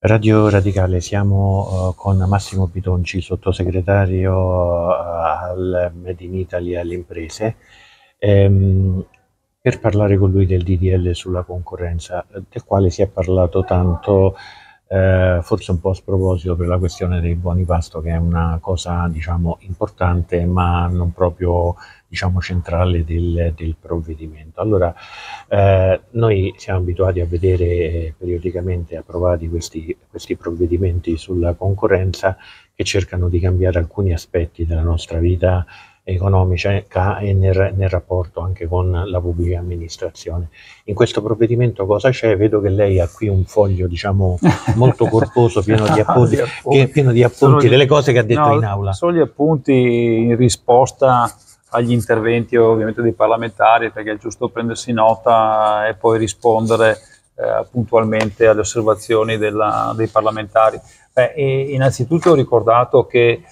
Radio Radicale, siamo uh, con Massimo Bitonci, sottosegretario uh, al Made in Italy e alle imprese, ehm, per parlare con lui del DDL sulla concorrenza, del quale si è parlato tanto eh, forse un po' a sproposito per la questione dei buoni pasto che è una cosa diciamo importante ma non proprio diciamo centrale del, del provvedimento. Allora eh, noi siamo abituati a vedere eh, periodicamente approvati questi, questi provvedimenti sulla concorrenza che cercano di cambiare alcuni aspetti della nostra vita economica eh, e nel, nel, rapporto anche con la pubblica amministrazione. In questo provvedimento cosa c'è? Vedo che lei ha qui un foglio diciamo molto corposo, pieno di appunti, che, pieno di appunti gli, delle cose che ha detto no, in aula. Sono gli appunti in risposta agli interventi ovviamente dei parlamentari perché è giusto prendersi nota e poi rispondere eh, puntualmente alle osservazioni della, dei parlamentari. Beh, innanzitutto ho ricordato che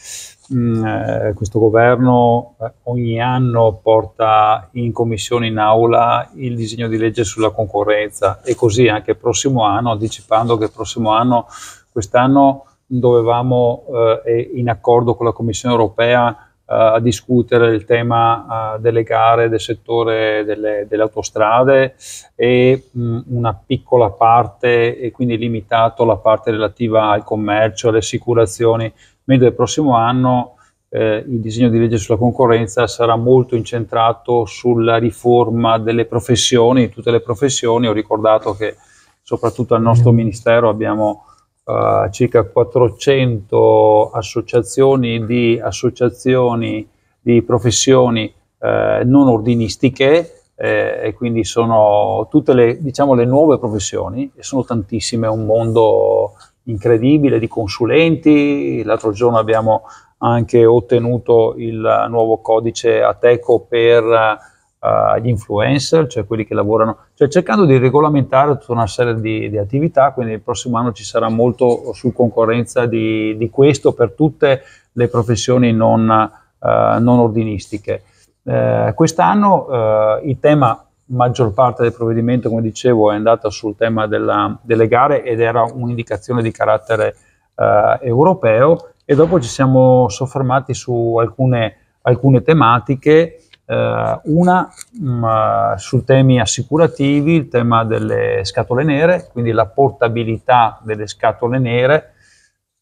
Mm, eh, questo governo eh, ogni anno porta in commissione in aula il disegno di legge sulla concorrenza e così anche il prossimo anno, anticipando che il prossimo anno, quest'anno dovevamo eh, in accordo con la Commissione europea eh, discutere il tema eh, delle gare del settore delle, delle autostrade e mh, mm, una piccola parte e quindi limitato la parte relativa al commercio, alle assicurazioni mentre il prossimo anno eh, il disegno di legge sulla concorrenza sarà molto incentrato sulla riforma delle professioni, di tutte le professioni. Ho ricordato che soprattutto al nostro ministero abbiamo eh, circa 400 associazioni di associazioni di professioni eh, non ordinistiche eh, e quindi sono tutte le, diciamo, le nuove professioni e sono tantissime, è un mondo incredibile di consulenti, l'altro giorno abbiamo anche ottenuto il nuovo codice Ateco per uh, gli influencer, cioè quelli che lavorano, cioè cercando di regolamentare tutta una serie di, di attività, quindi il prossimo anno ci sarà molto su concorrenza di, di questo per tutte le professioni non, uh, non ordinistiche. Uh, quest'anno il tema maggior parte del provvedimento, come dicevo, è andata sul tema della, delle gare ed era un'indicazione di carattere eh, europeo e dopo ci siamo soffermati su alcune, alcune tematiche, eh, una mh, mm, su temi assicurativi, il tema delle scatole nere, quindi la portabilità delle scatole nere,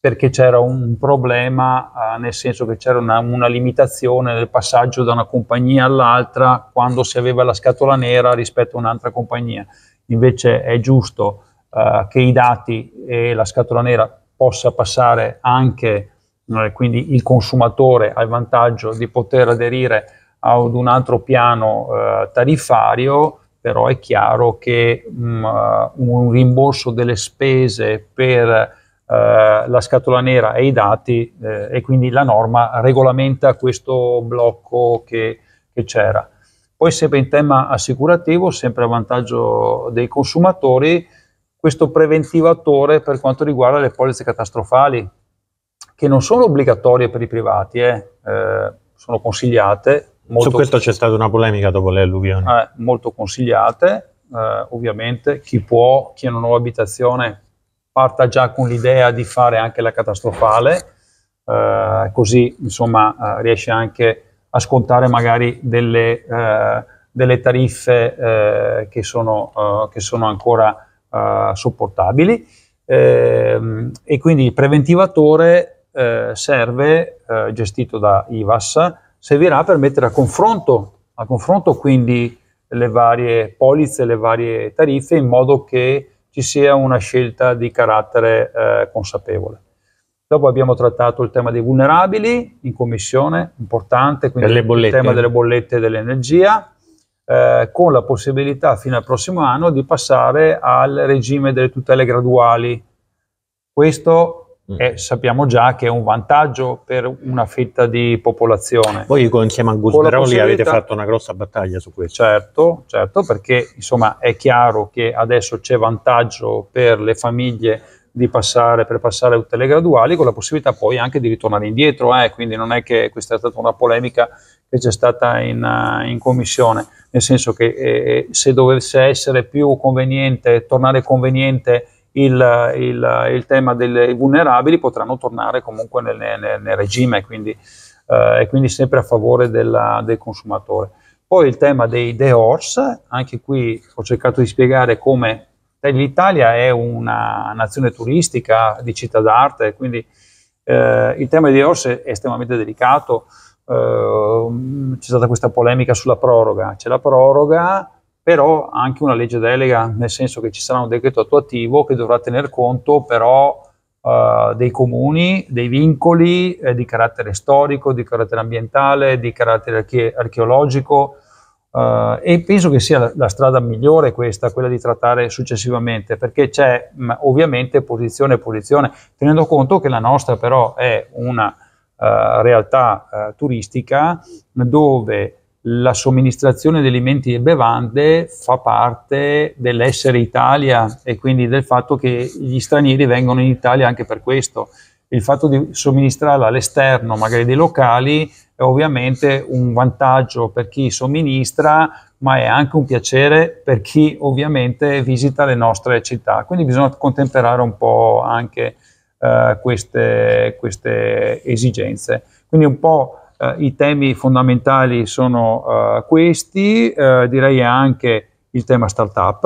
perché c'era un problema, eh, nel senso che c'era una, una, limitazione nel passaggio da una compagnia all'altra quando si aveva la scatola nera rispetto a un'altra compagnia. Invece è giusto eh, che i dati e la scatola nera possa passare anche, eh, quindi il consumatore ha il vantaggio di poter aderire ad un altro piano eh, tariffario, però è chiaro che mh, mm, eh, un rimborso delle spese per eh, la scatola nera e i dati eh, e quindi la norma regolamenta questo blocco che, che c'era. Poi sempre in tema assicurativo, sempre a vantaggio dei consumatori, questo preventivatore per quanto riguarda le polizze catastrofali, che non sono obbligatorie per i privati, eh, eh sono consigliate. Molto, Su questo c'è stata una polemica dopo le alluvioni. Eh, molto consigliate, ovviamente chi può, chi ha una nuova abitazione parta già con l'idea di fare anche la catastrofale, eh, così insomma eh, riesce anche a scontare magari delle, eh, delle tariffe eh, che sono, eh, che, sono, ancora eh, sopportabili. Ehm, e quindi il preventivatore serve, gestito da IVAS, servirà per mettere a confronto, a confronto quindi le varie polizze, le varie tariffe in modo che ci sia una scelta di carattere eh, consapevole. Dopo abbiamo trattato il tema dei vulnerabili in commissione, importante, quindi il tema delle bollette dell'energia, eh, con la possibilità fino al prossimo anno di passare al regime delle tutele graduali. Questo Mm. e sappiamo già che è un vantaggio per una fitta di popolazione. Voi insieme a Gusmeroli avete fatto una grossa battaglia su questo. Certo, certo, perché insomma è chiaro che adesso c'è vantaggio per le famiglie di passare per passare tutte le graduali con la possibilità poi anche di ritornare indietro, eh? quindi non è che questa è stata una polemica che c'è stata in, uh, in commissione, nel senso che eh, eh, se dovesse essere più conveniente, tornare conveniente il, il, il tema dei vulnerabili potranno tornare comunque nel, nel, nel regime quindi, eh, e quindi sempre a favore della, del consumatore. Poi il tema dei DEORS, anche qui ho cercato di spiegare come l'Italia è una nazione turistica di città d'arte, quindi eh, il tema dei DEORS è estremamente delicato, eh, c'è stata questa polemica sulla proroga, c'è la proroga però anche una legge delega, nel senso che ci sarà un decreto attuativo che dovrà tener conto però eh, dei comuni, dei vincoli eh, di carattere storico, di carattere ambientale, di carattere arche- archeologico eh, e penso che sia la, la, strada migliore questa, quella di trattare successivamente, perché c'è mh, mm, ovviamente posizione e posizione, tenendo conto che la nostra però è una eh, realtà eh, turistica dove la somministrazione di alimenti e bevande fa parte dell'essere Italia e quindi del fatto che gli stranieri vengono in Italia anche per questo. Il fatto di somministrarla all'esterno, magari dei locali, è ovviamente un vantaggio per chi somministra, ma è anche un piacere per chi ovviamente visita le nostre città. Quindi bisogna contemperare un po' anche eh, queste, queste esigenze. Quindi un po' eh, i temi fondamentali sono eh, questi, eh, direi anche il tema startup,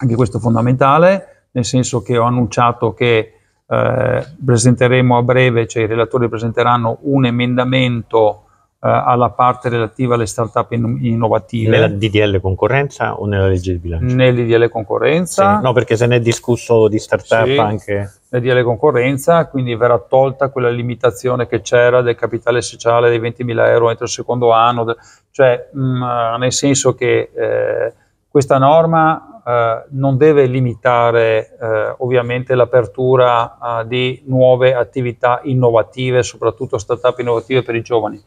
anche questo è fondamentale, nel senso che ho annunciato che eh, presenteremo a breve, cioè i relatori presenteranno un emendamento eh, alla parte relativa alle start-up in, innovative. Nella DDL concorrenza o nella legge di bilancio? Nell'IDL concorrenza. Sì, no, perché se ne è discusso di start-up sì, anche. DDL concorrenza, quindi verrà tolta quella limitazione che c'era del capitale sociale dei 20.000 euro entro il secondo anno, cioè mh, mm, nel senso che eh, questa norma eh, non deve limitare eh, ovviamente l'apertura eh, di nuove attività innovative, soprattutto start-up innovative per i giovani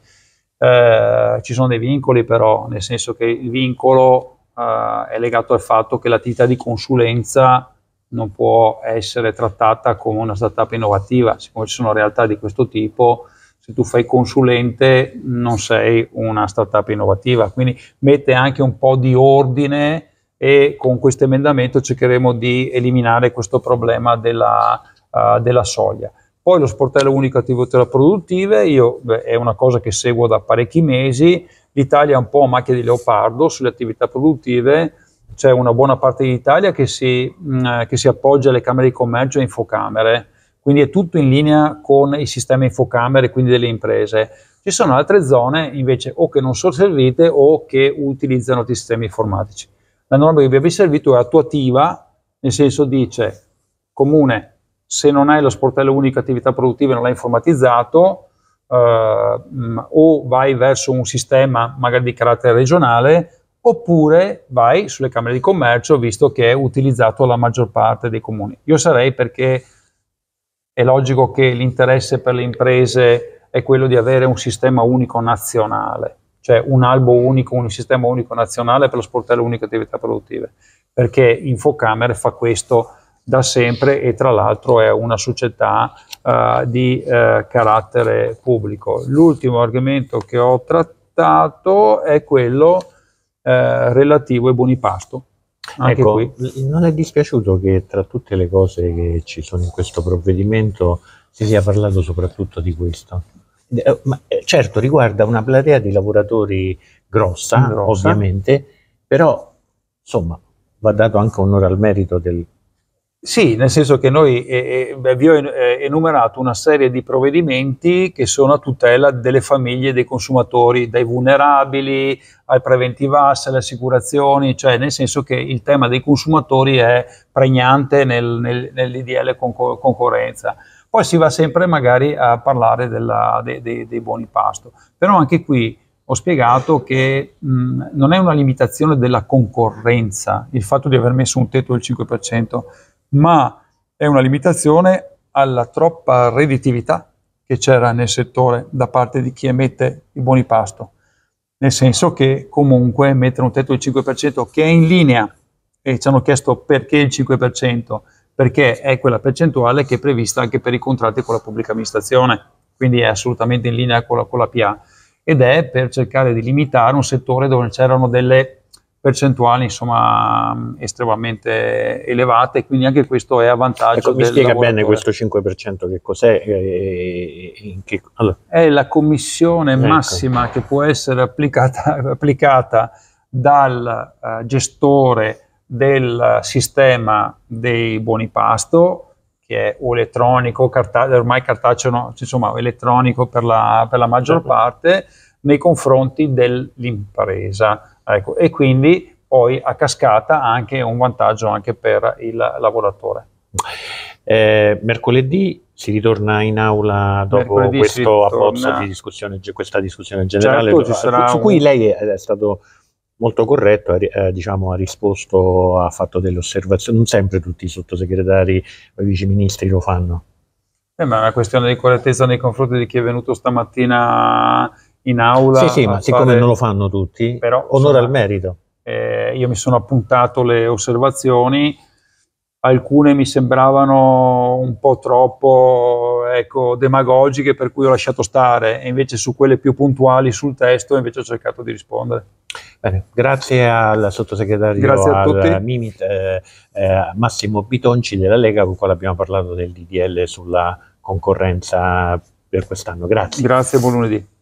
eh, ci sono dei vincoli però, nel senso che il vincolo eh, è legato al fatto che l'attività di consulenza non può essere trattata come una startup innovativa, siccome ci sono realtà di questo tipo, se tu fai consulente non sei una startup innovativa, quindi mette anche un po' di ordine e con questo emendamento cercheremo di eliminare questo problema della, uh, della soglia. Poi lo sportello unico attività produttive, io, beh, è una cosa che seguo da parecchi mesi, l'Italia è un po' a macchia di leopardo sulle attività produttive, c'è una buona parte d'Italia che si, mm, eh, che si appoggia alle Camere di Commercio e Infocamere, quindi è tutto in linea con i sistemi Infocamere, quindi delle imprese. Ci sono altre zone invece o che non sono servite o che utilizzano sistemi informatici. La norma che vi avete servito è attuativa, nel senso dice comune se non hai lo sportello unico attività produttive, non l'hai informatizzato, eh, o vai verso un sistema magari di carattere regionale, oppure vai sulle Camere di Commercio, visto che è utilizzato la maggior parte dei comuni. Io sarei perché è logico che l'interesse per le imprese è quello di avere un sistema unico nazionale, cioè un albo unico, un sistema unico nazionale per lo sportello unico attività produttive, perché Infocamere fa questo da sempre e tra l'altro è una società uh, di uh, carattere pubblico. L'ultimo argomento che ho trattato è quello uh, relativo ai buoni pasto. Anche ecco, qui. non è dispiaciuto che tra tutte le cose che ci sono in questo provvedimento si sia parlato soprattutto di questo? Ma, certo, riguarda una platea di lavoratori grossa, grossa. ovviamente, però insomma va dato anche onore al merito del sì, nel senso che noi eh, eh, vi ho eh, enumerato una serie di provvedimenti che sono a tutela delle famiglie, dei consumatori, dai vulnerabili, ai preventivasse, alle assicurazioni, cioè nel senso che il tema dei consumatori è pregnante nel, nel, nell'IDL concor- concorrenza. Poi si va sempre magari a parlare della, de, de, dei buoni pasto, però anche qui ho spiegato che mh, non è una limitazione della concorrenza il fatto di aver messo un tetto del 5%, ma è una limitazione alla troppa redditività che c'era nel settore da parte di chi emette i buoni pasto, nel senso che comunque mettere un tetto del 5% che è in linea e ci hanno chiesto perché il 5%, perché è quella percentuale che è prevista anche per i contratti con la pubblica amministrazione, quindi è assolutamente in linea con la, con la PA ed è per cercare di limitare un settore dove c'erano delle percentuali insomma estremamente elevate quindi anche questo è a vantaggio ecco, mi spiega bene questo 5% che cos'è che, allora. è la commissione ecco. massima che può essere applicata, applicata dal uh, gestore del sistema dei buoni pasto che è o elettronico carta- ormai cartaceo no, insomma elettronico per la, per la maggior certo. parte nei confronti dell'impresa Ecco, e quindi poi a cascata anche un vantaggio anche per il lavoratore. Eh, mercoledì si ritorna in aula dopo mercoledì questo abbozzo di discussione, questa discussione generale certo, sarà su cui lei è stato molto corretto, eh, diciamo, ha risposto, ha fatto delle osservazioni, non sempre tutti i sottosegretari o i viceministri lo fanno. Eh, ma è una questione di correttezza nei confronti di chi è venuto stamattina in aula. Sì, sì, ma fare... siccome non lo fanno tutti, Però, onore al merito. Eh, io mi sono appuntato le osservazioni, alcune mi sembravano un po' troppo ecco, demagogiche, per cui ho lasciato stare, e invece su quelle più puntuali sul testo invece ho cercato di rispondere. Bene, grazie al sottosegretario grazie a al Mimit, eh, eh, Massimo Bitonci della Lega, con il quale abbiamo parlato del DDL sulla concorrenza per quest'anno. Grazie. Grazie, buon lunedì.